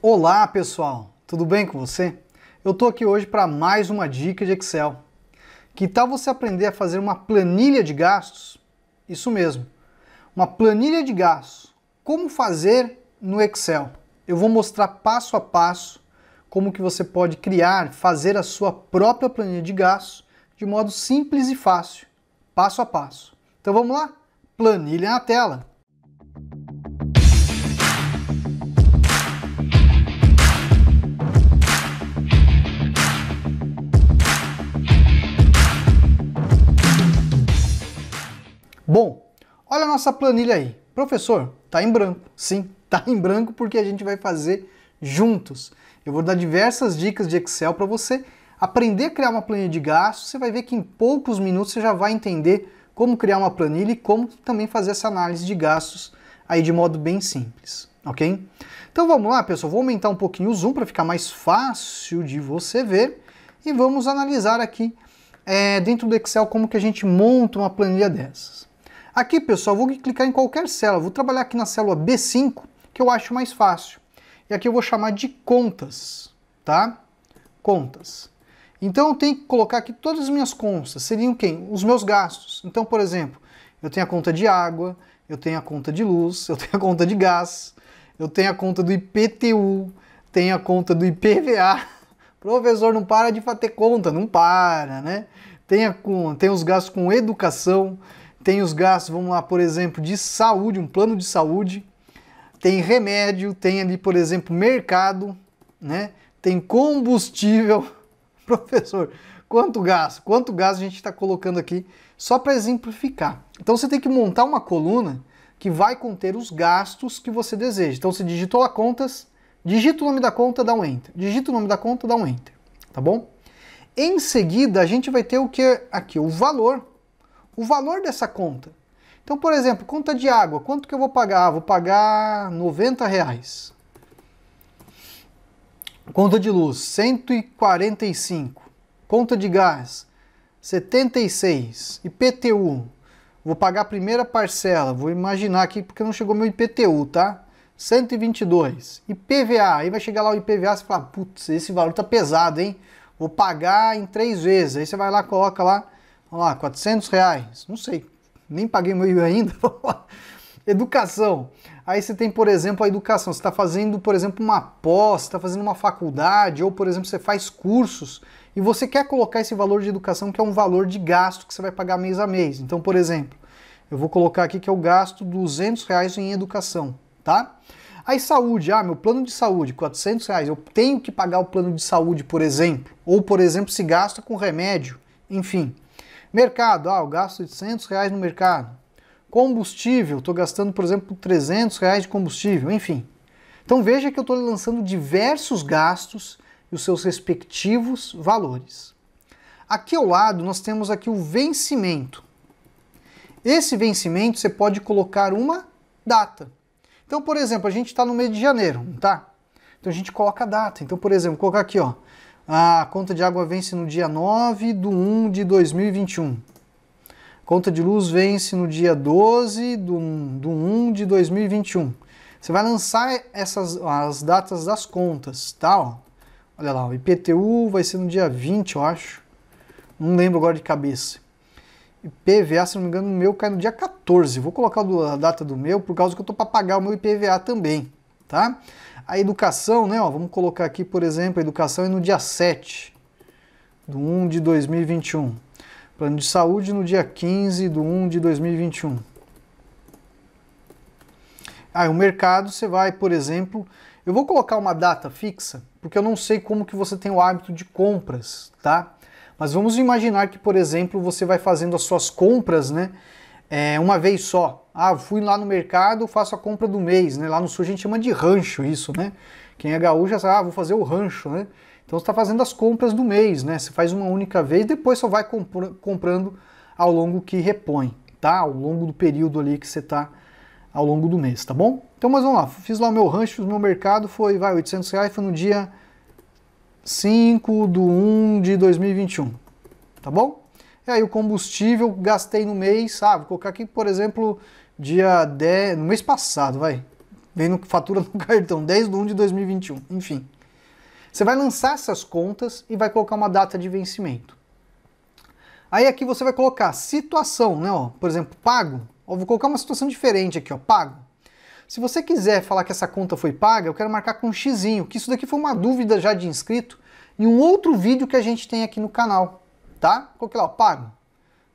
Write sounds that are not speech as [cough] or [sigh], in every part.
Olá pessoal, tudo bem com você? Eu estou aqui hoje para mais uma dica de Excel. Que tal você aprender a fazer uma planilha de gastos? Isso mesmo, uma planilha de gastos. Como fazer no Excel? Eu vou mostrar passo a passo como que você pode criar, fazer a sua própria planilha de gastos de modo simples e fácil, passo a passo. Então vamos lá? Planilha na tela. nossa planilha aí. Professor, tá em branco. Sim, [laughs] tá em branco porque a gente vai fazer juntos. Eu vou dar diversas dicas de Excel para você aprender a criar uma planilha de gastos. Você vai ver que em poucos minutos você já vai entender como criar uma planilha e como também fazer essa análise de gastos aí de modo bem simples, ok? Então vamos lá, pessoal. Vou aumentar um pouquinho o zoom para ficar mais fácil de você ver e vamos analisar aqui é, dentro do Excel como que a gente monta uma planilha dessas. Aqui, pessoal, vou clicar em qualquer célula. Vou trabalhar aqui na célula B5, que eu acho mais fácil. E aqui eu vou chamar de contas, tá? Contas. Então eu tenho que colocar aqui todas as minhas contas. Seriam quem? Os meus gastos. Então, por exemplo, eu tenho a conta de água, eu tenho a conta de luz, eu tenho a conta de gás, eu tenho a conta do IPTU, tenho a conta do IPVA. [laughs] Professor, não para de fazer conta, não para, né? Tem, a, tem os gastos com educação, tem os gastos, vamos lá, por exemplo, de saúde, um plano de saúde, tem remédio, tem ali, por exemplo, mercado, né? Tem combustível. [laughs] Professor, quanto gasto? Quanto gasto a gente está colocando aqui só para exemplificar. Então você tem que montar uma coluna que vai conter os gastos que você deseja. Então você digitou lá contas, digita o nome da conta, dá um enter. Digita o nome da conta, dá um enter, tá bom? Em seguida, a gente vai ter o que aqui, o valor o valor dessa conta. Então, por exemplo, conta de água, quanto que eu vou pagar? Ah, vou pagar 90 reais. Conta de luz, 145. Conta de gás, 76. IPTU, vou pagar a primeira parcela, vou imaginar aqui porque não chegou meu IPTU, tá? 122. IPVA, aí vai chegar lá o IPVA, você fala, putz, esse valor tá pesado, hein? Vou pagar em três vezes. Aí você vai lá, coloca lá Vamos lá, 400 reais. Não sei, nem paguei meu ainda. [laughs] educação. Aí você tem, por exemplo, a educação. Você está fazendo, por exemplo, uma pós, está fazendo uma faculdade, ou, por exemplo, você faz cursos e você quer colocar esse valor de educação, que é um valor de gasto que você vai pagar mês a mês. Então, por exemplo, eu vou colocar aqui que eu gasto 200 reais em educação, tá? Aí saúde, ah, meu plano de saúde, 400 reais, eu tenho que pagar o plano de saúde, por exemplo. Ou, por exemplo, se gasta com remédio, enfim. Mercado, ah, eu gasto 800 reais no mercado. Combustível, estou gastando, por exemplo, 300 reais de combustível, enfim. Então veja que eu estou lançando diversos gastos e os seus respectivos valores. Aqui ao lado nós temos aqui o vencimento. Esse vencimento você pode colocar uma data. Então, por exemplo, a gente está no mês de janeiro, não tá? Então a gente coloca a data. Então, por exemplo, colocar aqui, ó, a conta de água vence no dia 9 de 1 de 2021. A Conta de luz vence no dia 12 de 1, de 1 de 2021. Você vai lançar essas as datas das contas, tá? Ó. Olha lá, o IPTU vai ser no dia 20, eu acho. Não lembro agora de cabeça. IPVA, se não me engano, o meu cai no dia 14. Vou colocar a data do meu por causa que eu tô para pagar o meu IPVA também tá? A educação, né, ó, vamos colocar aqui, por exemplo, a educação é no dia 7 do 1 de 2021. Plano de saúde no dia 15 do 1 de 2021. Aí o mercado você vai, por exemplo, eu vou colocar uma data fixa, porque eu não sei como que você tem o hábito de compras, tá? Mas vamos imaginar que, por exemplo, você vai fazendo as suas compras, né? é, uma vez só. Ah, fui lá no mercado, faço a compra do mês, né? Lá no sul a gente chama de rancho isso, né? Quem é gaúcho sabe, ah, vou fazer o rancho, né? Então você está fazendo as compras do mês, né? Você faz uma única vez, depois só vai comprando ao longo que repõe, tá? Ao longo do período ali que você está ao longo do mês, tá bom? Então, mas vamos lá, fiz lá o meu rancho, fiz o meu mercado, foi, vai, 800 reais, foi no dia 5 do 1 de 2021, tá bom? É, e aí o combustível gastei no mês, sabe? vou colocar aqui, por exemplo, dia 10, no mês passado, vai. Vem no, fatura no [laughs] cartão, 10 de 1 de 2021, enfim. Você vai lançar essas contas e vai colocar uma data de vencimento. Aí aqui você vai colocar situação, né, ó, por exemplo, pago. Ó, vou colocar uma situação diferente aqui, ó, pago. Se você quiser falar que essa conta foi paga, eu quero marcar com um xizinho, que isso daqui foi uma dúvida já de inscrito em um outro vídeo que a gente tem aqui no canal tá? Coloquei é lá, ó, pago.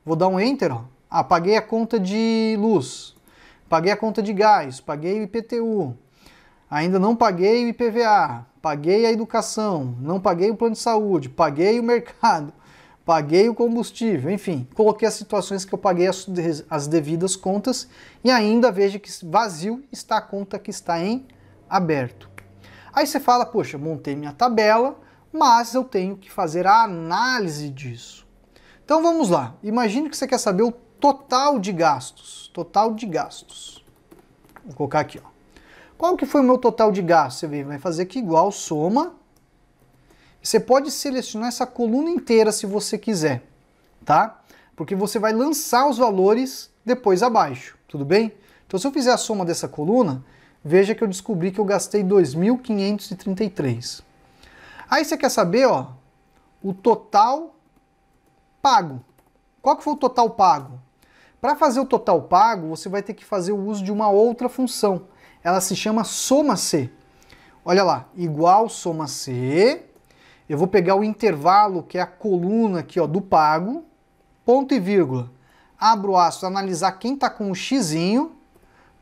Vou dar um enter, ó. Ah, paguei a conta de luz, paguei a conta de gás, paguei o IPTU, ainda não paguei o IPVA, paguei a educação, não paguei o plano de saúde, paguei o mercado, [laughs] paguei o combustível, enfim, coloquei as situações que eu paguei as, as devidas contas e ainda veja que vazio está a conta que está em aberto. Aí você fala, poxa, montei minha tabela, mas eu tenho que fazer a análise disso. Então vamos lá. Imagine que você quer saber o total de gastos. Total de gastos. Vou colocar aqui, ó. Qual que foi o meu total de gastos? Você vai fazer aqui igual soma. Você pode selecionar essa coluna inteira se você quiser, tá? Porque você vai lançar os valores depois abaixo, tudo bem? Então se eu fizer a soma dessa coluna, veja que eu descobri que eu gastei 2.533. Aí você quer saber, ó, o total pago. Qual que foi o total pago? Para fazer o total pago, você vai ter que fazer o uso de uma outra função. Ela se chama soma C. Olha lá, igual soma C. Eu vou pegar o intervalo, que é a coluna aqui ó, do pago, ponto e vírgula. Abro o aço, analisar quem está com o x,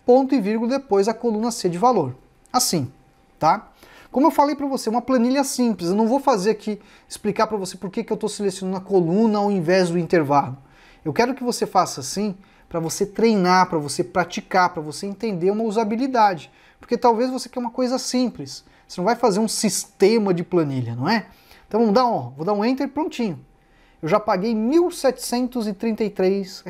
ponto e vírgula, depois a coluna C de valor. Assim, tá? Como eu falei para você, uma planilha simples. Eu não vou fazer aqui explicar para você por que, que eu estou selecionando a coluna ao invés do intervalo. Eu quero que você faça assim para você treinar, para você praticar, para você entender uma usabilidade. Porque talvez você quer uma coisa simples. Você não vai fazer um sistema de planilha, não é? Então vamos dar um, vou dar um enter prontinho. Eu já paguei R$ 1.733.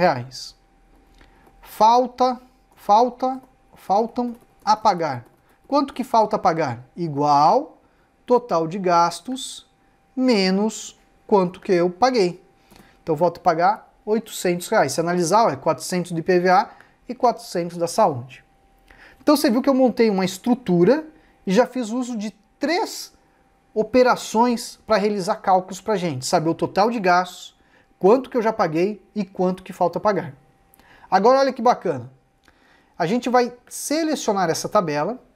Falta, falta, faltam a pagar Quanto que falta pagar? Igual total de gastos menos quanto que eu paguei. Então, volto a pagar R$ 800. Reais. Se analisar, é 400 de IPVA e 400 da saúde. Então, você viu que eu montei uma estrutura e já fiz uso de três operações para realizar cálculos para a gente, saber o total de gastos, quanto que eu já paguei e quanto que falta pagar. Agora, olha que bacana. A gente vai selecionar essa tabela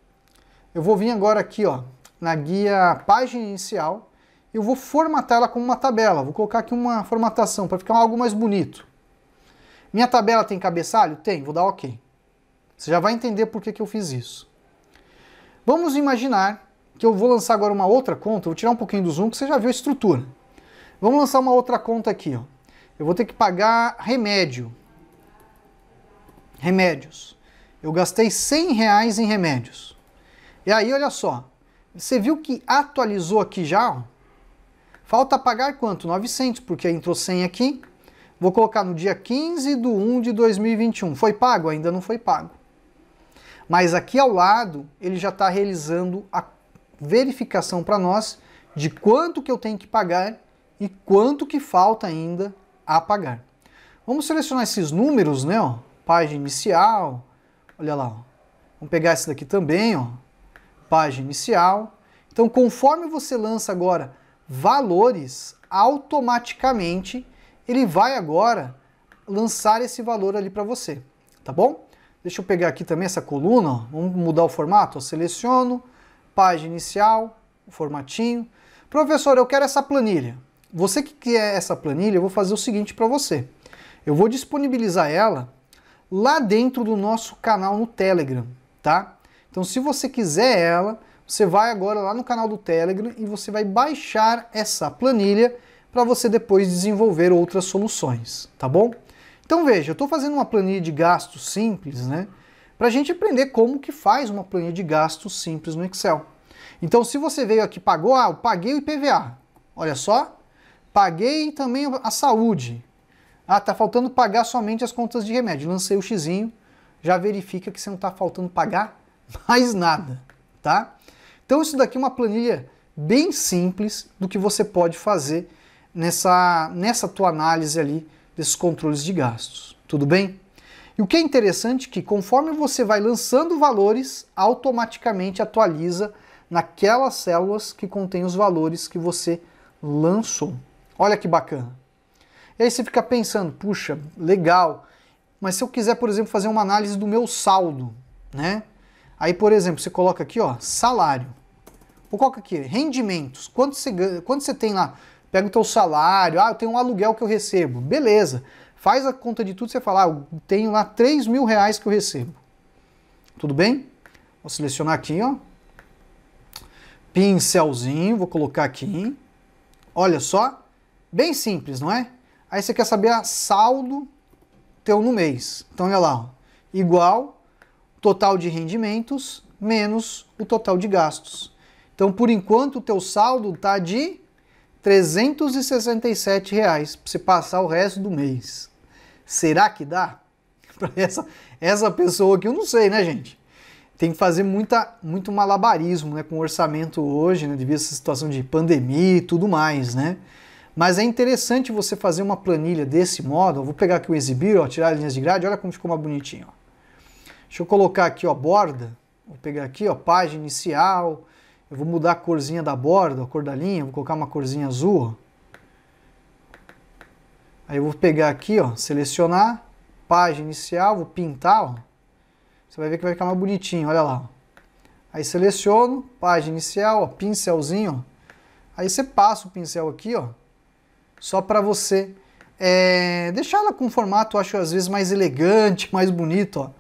eu vou vir agora aqui, ó, na guia página inicial, eu vou formatá-la como uma tabela. Vou colocar aqui uma formatação para ficar algo mais bonito. Minha tabela tem cabeçalho? Tem, vou dar OK. Você já vai entender por que, que eu fiz isso. Vamos imaginar que eu vou lançar agora uma outra conta, vou tirar um pouquinho do zoom, que você já viu a estrutura. Vamos lançar uma outra conta aqui. Ó. Eu vou ter que pagar remédio. Remédios. Eu gastei 100 reais em remédios. E aí, olha só. Você viu que atualizou aqui já? Falta pagar quanto? 900, porque entrou 100 aqui. Vou colocar no dia 15 de 1 de 2021. Foi pago? Ainda não foi pago. Mas aqui ao lado, ele já está realizando a verificação para nós de quanto que eu tenho que pagar e quanto que falta ainda a pagar. Vamos selecionar esses números, né? Ó. Página inicial, olha lá. Ó. Vamos pegar esse daqui também, ó página inicial. Então, conforme você lança agora valores, automaticamente ele vai agora lançar esse valor ali para você, tá bom? Deixa eu pegar aqui também essa coluna, vamos mudar o formato, eu seleciono, página inicial, formatinho. Professor, eu quero essa planilha. Você que quer essa planilha, eu vou fazer o seguinte para você. Eu vou disponibilizar ela lá dentro do nosso canal no Telegram, tá? Então, se você quiser ela, você vai agora lá no canal do Telegram e você vai baixar essa planilha para você depois desenvolver outras soluções, tá bom? Então veja, eu estou fazendo uma planilha de gastos simples, né? Para a gente aprender como que faz uma planilha de gastos simples no Excel. Então se você veio aqui pagou, ah, eu paguei o IPVA, olha só, paguei também a saúde. Ah, tá faltando pagar somente as contas de remédio. Lancei o xizinho, já verifica que você não está faltando pagar mais nada, tá? Então isso daqui é uma planilha bem simples do que você pode fazer nessa, nessa tua análise ali desses controles de gastos, tudo bem? E o que é interessante é que conforme você vai lançando valores, automaticamente atualiza naquelas células que contém os valores que você lançou. Olha que bacana. E aí você fica pensando, puxa, legal, mas se eu quiser, por exemplo, fazer uma análise do meu saldo, né? Aí, por exemplo, você coloca aqui, ó, salário. Ou coloca aqui, rendimentos. Quanto você, quanto você tem lá? Pega o teu salário, ah, eu tenho um aluguel que eu recebo. Beleza. Faz a conta de tudo, você fala, ah, eu tenho lá 3 mil reais que eu recebo. Tudo bem? Vou selecionar aqui, ó. Pincelzinho, vou colocar aqui. Olha só. Bem simples, não é? Aí você quer saber a ah, saldo teu no mês. Então, olha lá, ó. Igual total de rendimentos menos o total de gastos. Então, por enquanto, o teu saldo está de R$ reais para você passar o resto do mês. Será que dá? [laughs] Para essa, essa pessoa aqui, eu não sei, né, gente? Tem que fazer muita, muito malabarismo né, com o orçamento hoje, né, devido a essa situação de pandemia e tudo mais, né? Mas é interessante você fazer uma planilha desse modo. Eu vou pegar aqui o Exibir, ó, tirar as linhas de grade, olha como ficou mais bonitinho. Ó. Deixa eu colocar aqui, ó, borda. Vou pegar aqui, ó, página inicial. Eu vou mudar a corzinha da borda, a cor da linha. Vou colocar uma corzinha azul. Aí eu vou pegar aqui, ó, selecionar, página inicial, vou pintar, ó. Você vai ver que vai ficar mais bonitinho, olha lá. Aí seleciono, página inicial, ó, pincelzinho, ó. Aí você passa o pincel aqui, ó, só para você é, deixar ela com um formato, eu acho, às vezes mais elegante, [laughs] mais bonito, ó.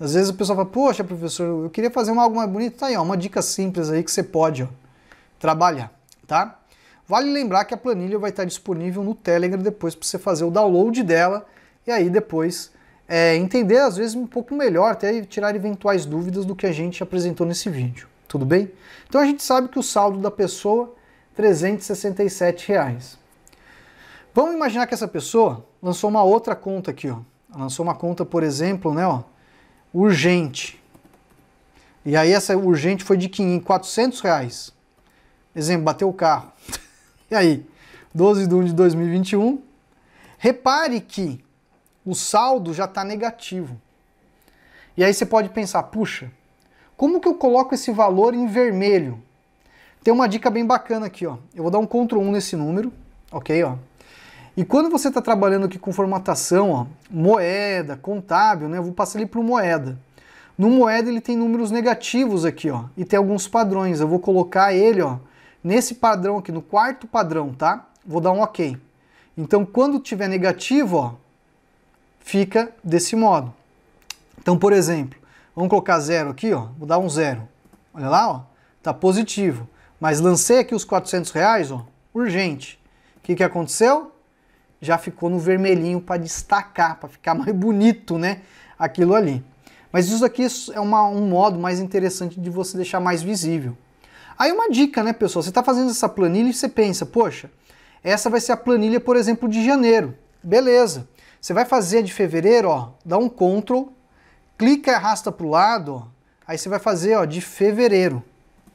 Às vezes o pessoal fala, poxa, professor, eu queria fazer algo mais bonito. Tá aí, ó, uma dica simples aí que você pode ó, trabalhar, tá? Vale lembrar que a planilha vai estar disponível no Telegram depois para você fazer o download dela e aí depois é, entender, às vezes, um pouco melhor, até tirar eventuais dúvidas do que a gente apresentou nesse vídeo. Tudo bem? Então a gente sabe que o saldo da pessoa, 367 reais. Vamos imaginar que essa pessoa lançou uma outra conta aqui, ó. Lançou uma conta, por exemplo, né, ó, urgente. E aí essa urgente foi de 500, 400 reais. Exemplo, bateu o carro. [laughs] e aí? 12 de 1 de 2021. Repare que o saldo já está negativo. E aí você pode pensar, puxa, como que eu coloco esse valor em vermelho? Tem uma dica bem bacana aqui, ó. Eu vou dar um Ctrl 1 nesse número, ok, ó. E quando você está trabalhando aqui com formatação, ó, moeda, contábil, né? Eu vou passar ele para o moeda. No moeda ele tem números negativos aqui, ó, e tem alguns padrões. Eu vou colocar ele, ó, nesse padrão aqui, no quarto padrão, tá? Vou dar um OK. Então, quando tiver negativo, ó, fica desse modo. Então, por exemplo, vamos colocar zero aqui, ó, vou dar um zero. Olha lá, ó, tá positivo. Mas lancei aqui os 400 reais, ó, urgente. O que, que aconteceu? já ficou no vermelhinho para destacar, para ficar [laughs] mais bonito, né? Aquilo ali. Mas isso aqui é uma, um modo mais interessante de você deixar mais visível. Aí uma dica, né, pessoal? Você está fazendo essa planilha e você pensa, poxa, essa vai ser a planilha, por exemplo, de janeiro. Beleza. Você vai fazer a de fevereiro, ó, dá um Ctrl, clica e arrasta para o lado, ó. aí você vai fazer ó, de fevereiro,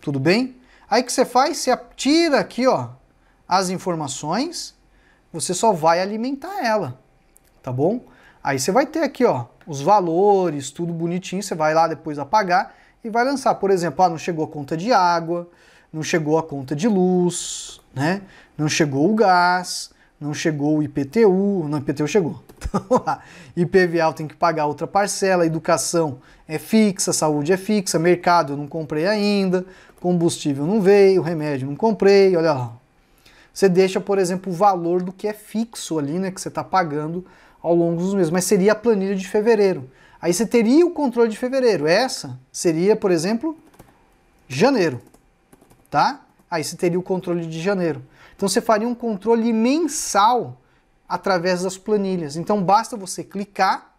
tudo bem? Aí que você faz? Você tira aqui ó, as informações você só vai alimentar ela, tá bom? Aí você vai ter aqui, ó, os valores, tudo bonitinho, você vai lá depois apagar e vai lançar. Por exemplo, ah, não chegou a conta de água, não chegou a conta de luz, né? Não chegou o gás, não chegou o IPTU, não, IPTU chegou. [laughs] Então, lá, IPVA tem que pagar outra parcela, educação é fixa, saúde é fixa, mercado eu não comprei ainda, combustível não veio, remédio não comprei, olha lá, você deixa, por exemplo, o valor do que é fixo ali, né, que você está pagando ao longo dos meses, mas seria a planilha de fevereiro. Aí você teria o controle de fevereiro. Essa seria, por exemplo, janeiro, tá? Aí você teria o controle de janeiro. Então você faria um controle mensal através das planilhas. Então basta você clicar,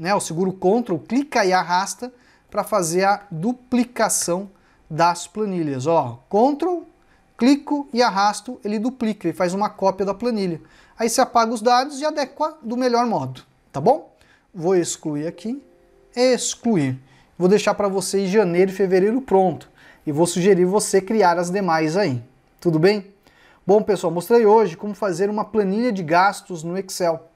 né, o seguro Ctrl, clica e arrasta para fazer a duplicação das planilhas. Ó, Ctrl clico e arrasto, ele duplica, ele faz uma cópia da planilha. Aí você apaga os dados e adequa do melhor modo, tá bom? Vou excluir aqui, excluir. Vou deixar para vocês janeiro e fevereiro pronto e vou sugerir você criar as demais aí, tudo bem? Bom pessoal, mostrei hoje como fazer uma planilha de gastos no Excel.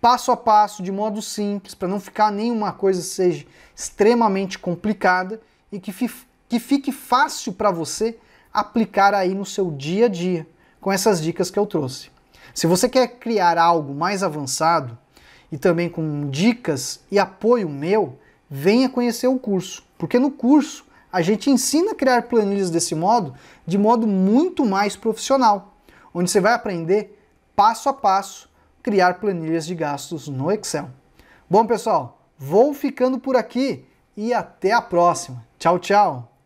Passo a passo, de modo simples, para não ficar nenhuma coisa seja extremamente complicada e que, que fique fácil para você aplicar aí no seu dia a dia com essas dicas que eu trouxe. Se você quer criar algo mais avançado e também com dicas e apoio meu, venha conhecer o curso, porque no curso a gente ensina a criar planilhas desse modo, de modo muito mais profissional, onde você vai aprender passo a passo criar planilhas de gastos no Excel. Bom, pessoal, vou ficando por aqui e até a próxima. Tchau, tchau!